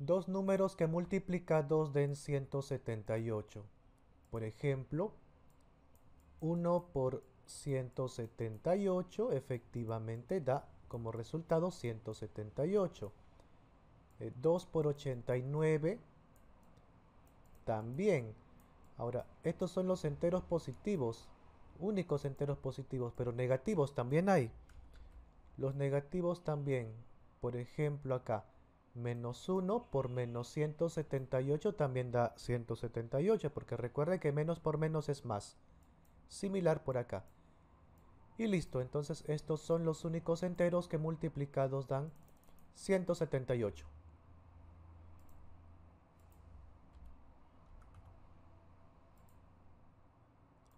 dos números que multiplicados den 178. Por ejemplo, 1 por 178 efectivamente da como resultado 178. 2 eh, por 89 también. Ahora, estos son los enteros positivos, únicos enteros positivos, pero negativos también hay. Los negativos también, por ejemplo acá, menos 1 por menos 178 también da 178, porque recuerde que menos por menos es más. Similar por acá. Y listo, entonces estos son los únicos enteros que multiplicados dan 178.